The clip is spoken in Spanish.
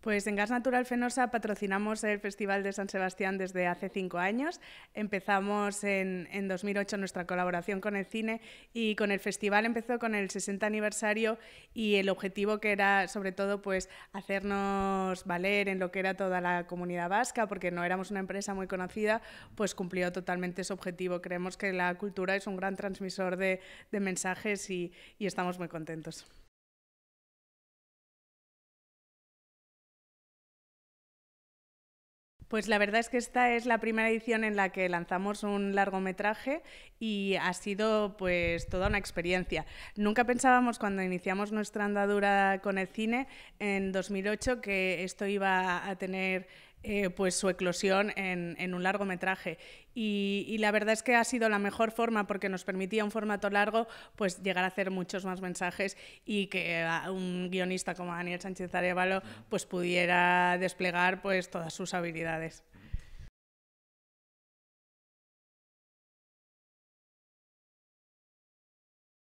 Pues en Gas Natural Fenosa patrocinamos el Festival de San Sebastián desde hace cinco años. Empezamos en, 2008 nuestra colaboración con el cine y con el festival empezó con el 60 aniversario y el objetivo que era sobre todo pues hacernos valer en lo que era toda la comunidad vasca porque no éramos una empresa muy conocida, pues cumplió totalmente su objetivo. Creemos que la cultura es un gran transmisor de, mensajes y estamos muy contentos. Pues la verdad es que esta es la primera edición en la que lanzamos un largometraje y ha sido pues toda una experiencia. Nunca pensábamos cuando iniciamos nuestra andadura con el cine en 2008 que esto iba a tener eh, pues su eclosión en, un largometraje. Y, la verdad es que ha sido la mejor forma porque nos permitía un formato largo pues llegar a hacer muchos más mensajes y que un guionista como Daniel Sánchez Arevalo pues, pudiera desplegar pues, todas sus habilidades.